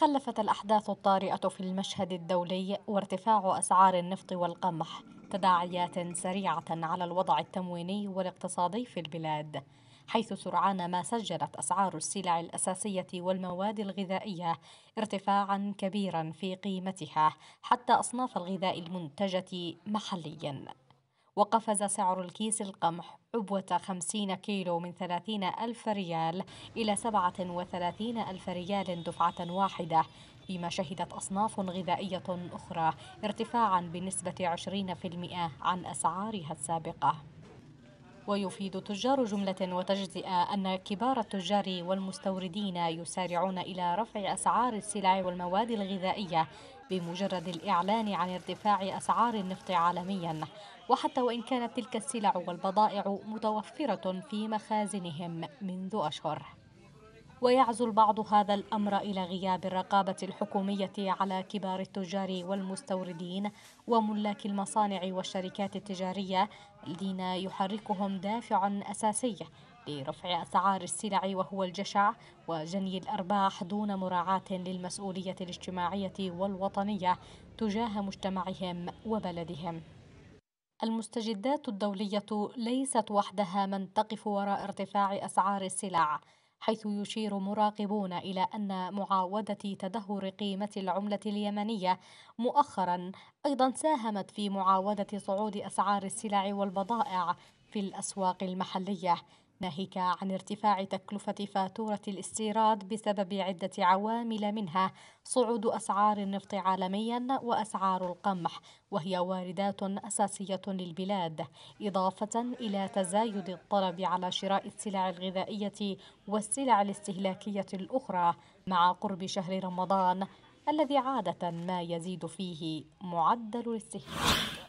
خلفت الأحداث الطارئة في المشهد الدولي وارتفاع أسعار النفط والقمح تداعيات سريعة على الوضع التمويني والاقتصادي في البلاد حيث سرعان ما سجلت أسعار السلع الأساسية والمواد الغذائية ارتفاعا كبيرا في قيمتها حتى أصناف الغذاء المنتجة محليا وقفز سعر الكيس القمح عبوة 50 كيلو من 30 ألف ريال إلى 37 ألف ريال دفعة واحدة فيما شهدت أصناف غذائية أخرى ارتفاعا بنسبة 20% عن أسعارها السابقة ويفيد تجار جملة وتجزئة أن كبار التجار والمستوردين يسارعون إلى رفع أسعار السلع والمواد الغذائية بمجرد الإعلان عن ارتفاع أسعار النفط عالميا وحتى وإن كانت تلك السلع والبضائع متوفرة في مخازنهم منذ أشهر ويعزو البعض هذا الأمر إلى غياب الرقابة الحكومية على كبار التجار والمستوردين وملاك المصانع والشركات التجارية الذين يحركهم دافع أساسي لرفع أسعار السلع وهو الجشع وجني الأرباح دون مراعاة للمسؤولية الاجتماعية والوطنية تجاه مجتمعهم وبلدهم. المستجدات الدولية ليست وحدها من تقف وراء ارتفاع أسعار السلع حيث يشير مراقبون إلى أن معاودة تدهور قيمة العملة اليمنية مؤخرا أيضا ساهمت في معاودة صعود أسعار السلع والبضائع في الأسواق المحلية ناهيك عن ارتفاع تكلفة فاتورة الاستيراد بسبب عدة عوامل منها صعود أسعار النفط عالميا وأسعار القمح وهي واردات أساسية للبلاد إضافة إلى تزايد الطلب على شراء السلع الغذائية والسلع الاستهلاكية الأخرى مع قرب شهر رمضان الذي عادة ما يزيد فيه معدل الاستهلاك